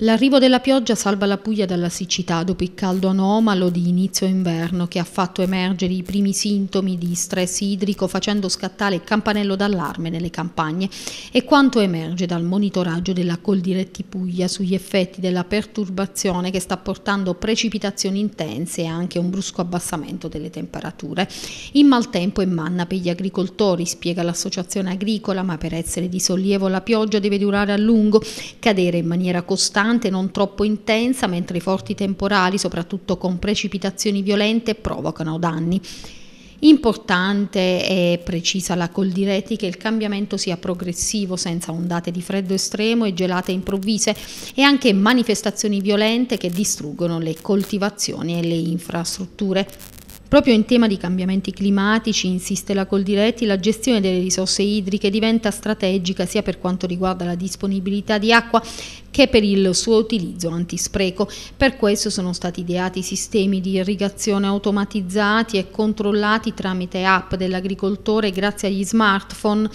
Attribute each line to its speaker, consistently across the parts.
Speaker 1: L'arrivo della pioggia salva la Puglia dalla siccità dopo il caldo anomalo di inizio inverno che ha fatto emergere i primi sintomi di stress idrico facendo scattare il campanello d'allarme nelle campagne e quanto emerge dal monitoraggio della Coldiretti Puglia sugli effetti della perturbazione che sta portando precipitazioni intense e anche un brusco abbassamento delle temperature. Il maltempo è manna per gli agricoltori, spiega l'associazione agricola, ma per essere di sollievo la pioggia deve durare a lungo, cadere in maniera costante costante, non troppo intensa, mentre i forti temporali, soprattutto con precipitazioni violente, provocano danni. Importante e precisa la Coldiretti che il cambiamento sia progressivo senza ondate di freddo estremo e gelate improvvise e anche manifestazioni violente che distruggono le coltivazioni e le infrastrutture. Proprio in tema di cambiamenti climatici, insiste la Coldiretti, la gestione delle risorse idriche diventa strategica sia per quanto riguarda la disponibilità di acqua che per il suo utilizzo antispreco. Per questo sono stati ideati sistemi di irrigazione automatizzati e controllati tramite app dell'agricoltore grazie agli smartphone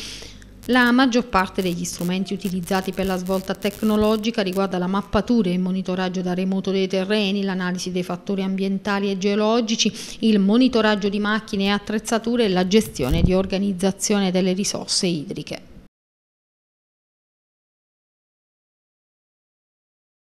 Speaker 1: la maggior parte degli strumenti utilizzati per la svolta tecnologica riguarda la mappatura e il monitoraggio da remoto dei terreni, l'analisi dei fattori ambientali e geologici, il monitoraggio di macchine e attrezzature e la gestione di organizzazione delle risorse idriche.